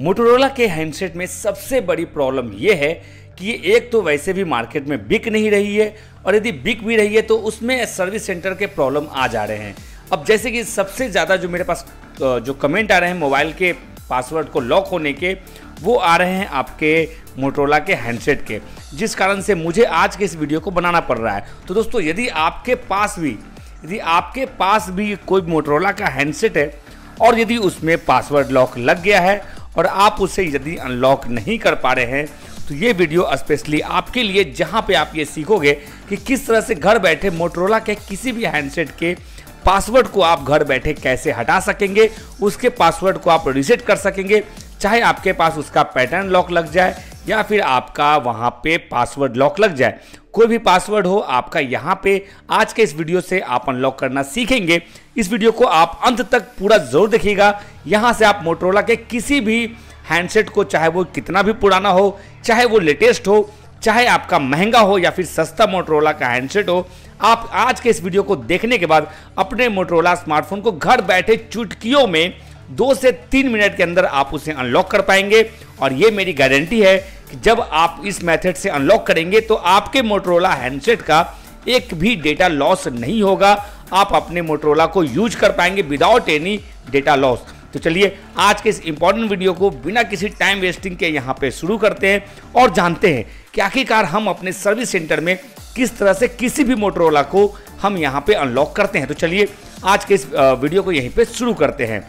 Motorola के handset में सबसे बड़ी प्रॉब्लम ये है कि ये एक तो वैसे भी मार्केट में बिक नहीं रही है और यदि बिक भी रही है तो उसमें सर्विस सेंटर के प्रॉब्लम आ जा रहे हैं अब जैसे कि सबसे ज़्यादा जो मेरे पास जो कमेंट आ रहे हैं मोबाइल के पासवर्ड को लॉक होने के वो आ रहे हैं आपके मोटोरोला के हैंडसेट के जिस कारण से मुझे आज के इस वीडियो को बनाना पड़ रहा है तो दोस्तों यदि आपके पास भी यदि आपके पास भी कोई मोटोरोला का हैंडसेट है और यदि उसमें पासवर्ड लॉक लग गया है और आप उसे यदि अनलॉक नहीं कर पा रहे हैं तो ये वीडियो स्पेशली आपके लिए जहाँ पे आप ये सीखोगे कि किस तरह से घर बैठे मोटरोला के किसी भी हैंडसेट के पासवर्ड को आप घर बैठे कैसे हटा सकेंगे उसके पासवर्ड को आप रिसेट कर सकेंगे चाहे आपके पास उसका पैटर्न लॉक लग जाए या फिर आपका वहाँ पे पासवर्ड लॉक लग जाए कोई भी पासवर्ड हो आपका यहाँ पे आज के इस वीडियो से आप अनलॉक करना सीखेंगे इस वीडियो को आप अंत तक पूरा जरूर देखिएगा यहाँ से आप मोटरोला के किसी भी हैंडसेट को चाहे वो कितना भी पुराना हो चाहे वो लेटेस्ट हो चाहे आपका महंगा हो या फिर सस्ता मोटरोला का हैंडसेट हो आप आज के इस वीडियो को देखने के बाद अपने मोटरोला स्मार्टफोन को घर बैठे चुटकियों में दो से तीन मिनट के अंदर आप उसे अनलॉक कर पाएंगे और ये मेरी गारंटी है जब आप इस मेथड से अनलॉक करेंगे तो आपके मोटरोला हैंडसेट का एक भी डेटा लॉस नहीं होगा आप अपने मोटरोला को यूज कर पाएंगे विदाउट एनी डेटा लॉस तो चलिए आज के इस इंपॉर्टेंट वीडियो को बिना किसी टाइम वेस्टिंग के यहाँ पे शुरू करते हैं और जानते हैं कि आखिरकार हम अपने सर्विस सेंटर में किस तरह से किसी भी मोटरोला को हम यहाँ पे अनलॉक करते हैं तो चलिए आज के इस वीडियो को यहीं पे शुरू करते हैं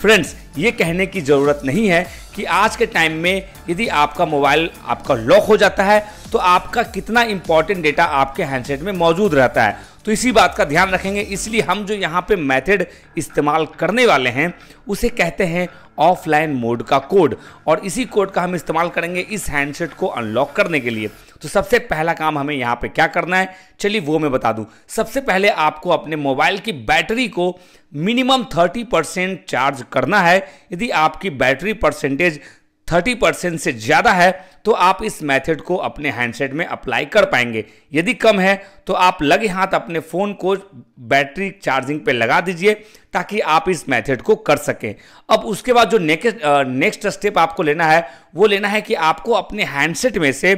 फ्रेंड्स ये कहने की ज़रूरत नहीं है कि आज के टाइम में यदि आपका मोबाइल आपका लॉक हो जाता है तो आपका कितना इंपॉर्टेंट डेटा आपके हैंडसेट में मौजूद रहता है तो इसी बात का ध्यान रखेंगे इसलिए हम जो यहाँ पे मेथड इस्तेमाल करने वाले हैं उसे कहते हैं ऑफलाइन मोड का कोड और इसी कोड का हम इस्तेमाल करेंगे इस हैंडसेट को अनलॉक करने के लिए तो सबसे पहला काम हमें यहाँ पे क्या करना है चलिए वो मैं बता दूँ सबसे पहले आपको अपने मोबाइल की बैटरी को मिनिमम थर्टी परसेंट चार्ज करना है यदि आपकी बैटरी परसेंटेज थर्टी परसेंट से ज़्यादा है तो आप इस मेथड को अपने हैंडसेट में अप्लाई कर पाएंगे यदि कम है तो आप लगे हाथ अपने फ़ोन को बैटरी चार्जिंग पे लगा दीजिए ताकि आप इस मेथड को कर सकें अब उसके बाद जो नेक्स्ट नेक्स्ट स्टेप आपको लेना है वो लेना है कि आपको अपने हैंडसेट में से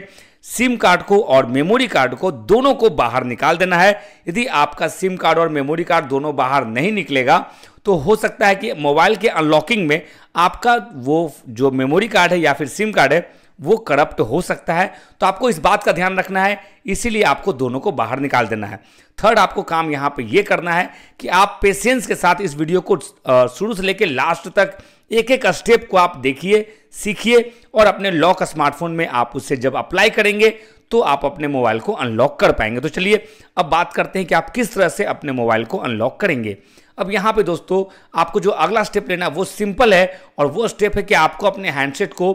सिम कार्ड को और मेमोरी कार्ड को दोनों को बाहर निकाल देना है यदि आपका सिम कार्ड और मेमोरी कार्ड दोनों बाहर नहीं निकलेगा तो हो सकता है कि मोबाइल के अनलॉकिंग में आपका वो जो मेमोरी कार्ड है या फिर सिम कार्ड है वो करप्ट हो सकता है तो आपको इस बात का ध्यान रखना है इसीलिए आपको दोनों को बाहर निकाल देना है थर्ड आपको काम यहाँ पर ये करना है कि आप पेशेंस के साथ इस वीडियो को शुरू से लेकर लास्ट तक एक एक स्टेप को आप देखिए सीखिए और अपने लॉक स्मार्टफोन में आप उससे जब अप्लाई करेंगे तो आप अपने मोबाइल को अनलॉक कर पाएंगे तो चलिए अब बात करते हैं कि आप किस तरह से अपने मोबाइल को अनलॉक करेंगे अब यहाँ पे दोस्तों आपको जो अगला स्टेप लेना है वो सिंपल है और वो स्टेप है कि आपको अपने हैंडसेट को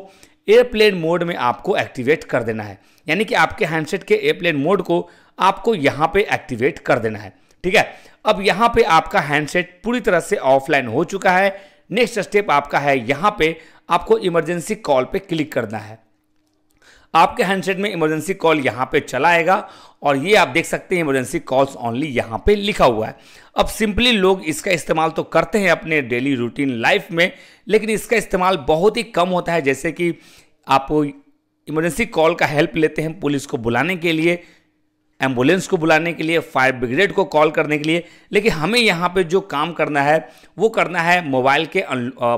एयरप्लेन मोड में आपको एक्टिवेट कर देना है यानी कि आपके हैंडसेट के एयरप्लेन मोड को आपको यहाँ पे एक्टिवेट कर देना है ठीक है अब यहाँ पे आपका हैंडसेट पूरी तरह से ऑफलाइन हो चुका है नेक्स्ट स्टेप आपका है यहाँ पे आपको इमरजेंसी कॉल पे क्लिक करना है आपके हैंडसेट में इमरजेंसी कॉल यहाँ पे चला आएगा और ये आप देख सकते हैं इमरजेंसी कॉल्स ओनली यहाँ पे लिखा हुआ है अब सिंपली लोग इसका इस्तेमाल तो करते हैं अपने डेली रूटीन लाइफ में लेकिन इसका इस्तेमाल बहुत ही कम होता है जैसे कि आप इमरजेंसी कॉल का हेल्प लेते हैं पुलिस को बुलाने के लिए एम्बुलेंस को बुलाने के लिए फायर ब्रिगेड को कॉल करने के लिए लेकिन हमें यहाँ पे जो काम करना है वो करना है मोबाइल के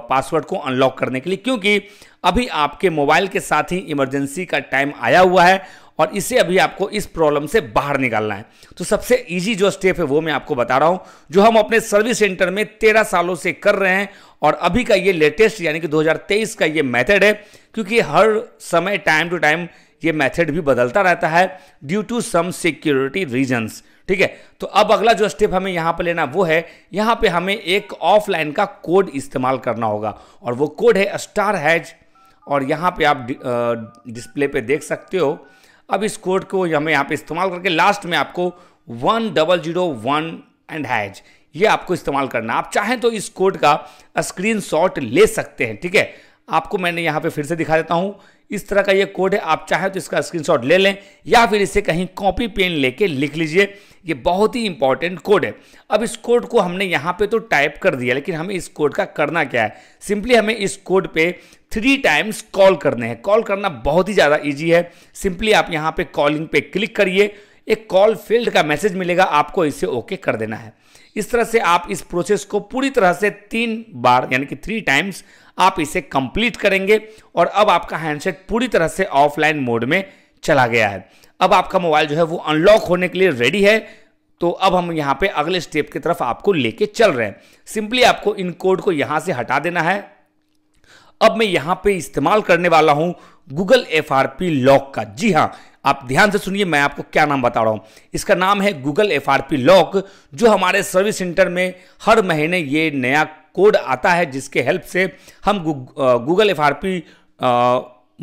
पासवर्ड को अनलॉक करने के लिए क्योंकि अभी आपके मोबाइल के साथ ही इमरजेंसी का टाइम आया हुआ है और इसे अभी आपको इस प्रॉब्लम से बाहर निकालना है तो सबसे इजी जो स्टेप है वो मैं आपको बता रहा हूँ जो हम अपने सर्विस सेंटर में तेरह सालों से कर रहे हैं और अभी का ये लेटेस्ट यानी कि दो का ये मेथड है क्योंकि हर समय टाइम टू टाइम ये मेथड भी बदलता रहता है due to some security reasons ठीक है तो अब अगला जो स्टेप हमें यहां पर लेना वो है यहाँ पे हमें एक ऑफलाइन का कोड इस्तेमाल करना होगा और वो कोड है स्टार हैज और यहां पे आप डिस्प्ले पे देख सकते हो अब इस कोड को हमें यहाँ पे इस्तेमाल करके लास्ट में आपको one double zero one and hash ये आपको इस्तेमाल करना आप चाहें तो इस कोड का स्क्रीन ले सकते हैं ठीक है आपको मैंने यहाँ पे फिर से दिखा देता हूँ इस तरह का ये कोड है आप चाहें तो इसका स्क्रीनशॉट ले लें या फिर इसे कहीं कॉपी पेन लेके लिख लीजिए ये बहुत ही इंपॉर्टेंट कोड है अब इस कोड को हमने यहाँ पे तो टाइप कर दिया लेकिन हमें इस कोड का करना क्या है सिंपली हमें इस कोड पे थ्री टाइम्स कॉल करने हैं कॉल करना बहुत ही ज़्यादा ईजी है सिंपली आप यहाँ पर कॉलिंग पे क्लिक करिए एक कॉल फील्ड का मैसेज मिलेगा आपको इसे ओके कर देना है इस तरह से आप इस प्रोसेस को पूरी तरह से तीन बार यानी कि थ्री टाइम्स आप इसे कंप्लीट करेंगे और अब आपका हैंडसेट पूरी तरह से ऑफलाइन मोड में चला गया है अब आपका मोबाइल जो है वो अनलॉक होने के लिए रेडी है तो अब हम यहाँ पे अगले स्टेप की तरफ आपको लेके चल रहे हैं सिंपली आपको इन कोड को यहाँ से हटा देना है अब मैं यहाँ पे इस्तेमाल करने वाला हूँ Google F R P lock का जी हाँ आप ध्यान से सुनिए मैं आपको क्या नाम बता रहा हूं इसका नाम है Google F R P lock जो हमारे सर्विस सेंटर में हर महीने ये नया कोड आता है जिसके हेल्प से हम Google F R P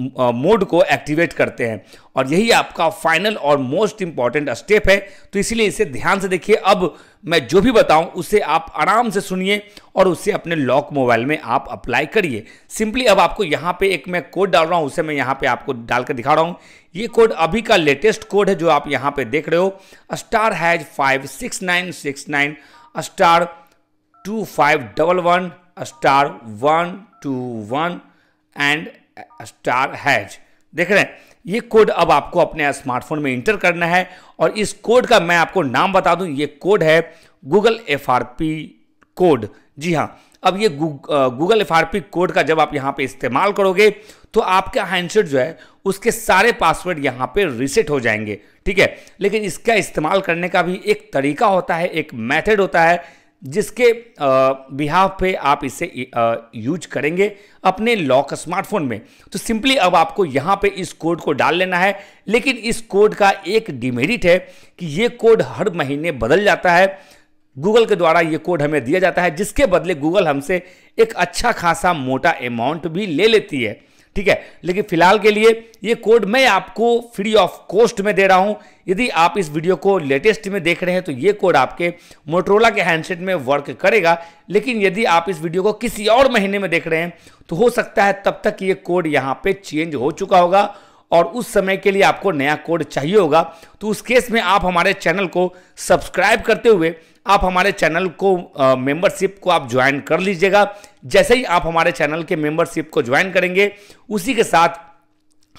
mode को एक्टिवेट करते हैं और यही आपका फाइनल और मोस्ट इंपॉर्टेंट स्टेप है तो इसलिए इसे ध्यान से देखिए अब मैं जो भी बताऊं उसे आप आराम से सुनिए और उसे अपने लॉक मोबाइल में आप अप्लाई करिए सिंपली अब आपको यहाँ पे एक मैं कोड डाल रहा हूँ उसे मैं यहाँ पे आपको डालकर दिखा रहा हूँ ये कोड अभी का लेटेस्ट कोड है जो आप यहाँ पे देख रहे हो star hash five six nine six nine star two five double one star one two one and star hash देख रहे हैं ये कोड अब आपको अपने स्मार्टफोन में इंटर करना है और इस कोड का मैं आपको नाम बता दूं ये कोड है गूगल एफ कोड जी हाँ अब ये गूगल एफ कोड का जब आप यहाँ पे इस्तेमाल करोगे तो आपका हैंडसेट जो है उसके सारे पासवर्ड यहाँ पे रिसेट हो जाएंगे ठीक है लेकिन इसका इस्तेमाल करने का भी एक तरीका होता है एक मैथड होता है जिसके बिहाफ पे आप इसे यूज करेंगे अपने लॉक स्मार्टफोन में तो सिंपली अब आपको यहाँ पे इस कोड को डाल लेना है लेकिन इस कोड का एक डिमेरिट है कि ये कोड हर महीने बदल जाता है गूगल के द्वारा ये कोड हमें दिया जाता है जिसके बदले गूगल हमसे एक अच्छा खासा मोटा अमाउंट भी ले लेती है ठीक है लेकिन फिलहाल के लिए ये कोड मैं आपको फ्री ऑफ कॉस्ट में दे रहा हूं यदि आप इस वीडियो को लेटेस्ट में देख रहे हैं तो ये कोड आपके मोटरोला के हैंडसेट में वर्क करेगा लेकिन यदि आप इस वीडियो को किसी और महीने में देख रहे हैं तो हो सकता है तब तक ये कोड यहां पे चेंज हो चुका होगा और उस समय के लिए आपको नया कोड चाहिए होगा तो उस केस में आप हमारे चैनल को सब्सक्राइब करते हुए आप हमारे चैनल को मेंबरशिप को आप ज्वाइन कर लीजिएगा जैसे ही आप हमारे चैनल के मेंबरशिप को ज्वाइन करेंगे उसी के साथ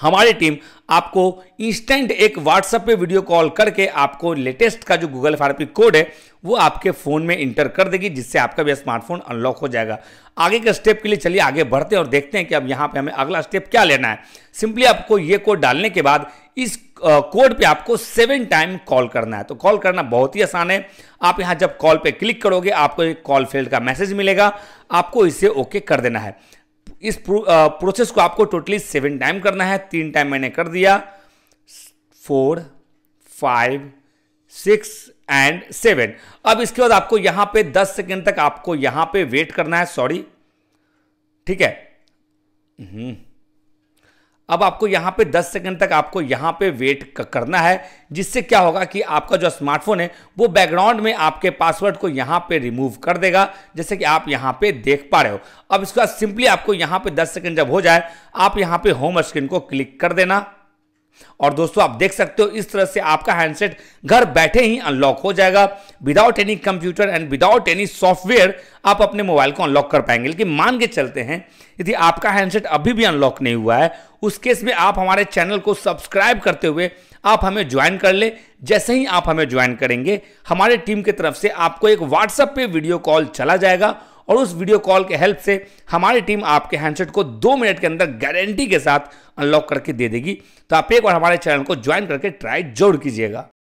हमारी टीम आपको इंस्टेंट एक व्हाट्सएप पे वीडियो कॉल करके आपको लेटेस्ट का जो गूगल पी कोड है वो आपके फ़ोन में इंटर कर देगी जिससे आपका भी स्मार्टफोन अनलॉक हो जाएगा आगे के स्टेप के लिए चलिए आगे बढ़ते हैं और देखते हैं कि अब यहाँ पे हमें अगला स्टेप क्या लेना है सिंपली आपको ये कोड डालने के बाद इस कोड पे आपको सेवन टाइम कॉल करना है तो कॉल करना बहुत ही आसान है आप यहाँ जब कॉल पे क्लिक करोगे आपको एक कॉल फील्ड का मैसेज मिलेगा आपको इसे ओके कर देना है इस प्रोसेस को आपको टोटली सेवन टाइम करना है तीन टाइम मैंने कर दिया four five six and seven अब इसके बाद आपको यहां पे दस सेकेंड तक आपको यहां पे वेट करना है सॉरी ठीक है हम्म अब आपको यहाँ पे 10 सेकंड तक आपको यहाँ पे वेट करना है जिससे क्या होगा कि आपका जो स्मार्टफोन है वो बैकग्राउंड में आपके पासवर्ड को यहाँ पे रिमूव कर देगा जैसे कि आप यहाँ पे देख पा रहे हो अब इसके बाद सिंपली आपको यहाँ पे 10 सेकंड जब हो जाए आप यहाँ पे होम स्क्रीन को क्लिक कर देना और दोस्तों आप देख सकते हो इस तरह से आपका हैंडसेट घर बैठे ही अनलॉक हो जाएगा without any computer and without any software आप अपने मोबाइल को अनलॉक कर पाएंगे लेकिन मान के चलते हैं यदि आपका हैंडसेट अभी भी अनलॉक नहीं हुआ है उस केस में आप हमारे चैनल को सब्सक्राइब करते हुए आप हमें ज्वाइन कर ले जैसे ही आप हमें ज्वाइन करेंगे हमारे टीम की तरफ से आपको एक व्हाट्सएप पे वीडियो कॉल चला जाएगा और उस वीडियो कॉल के हेल्प से हमारी टीम आपके हैंडसेट को दो मिनट के अंदर गारंटी के साथ अनलॉक करके दे देगी तो आप एक बार हमारे चैनल को ज्वाइन करके ट्राई जरूर कीजिएगा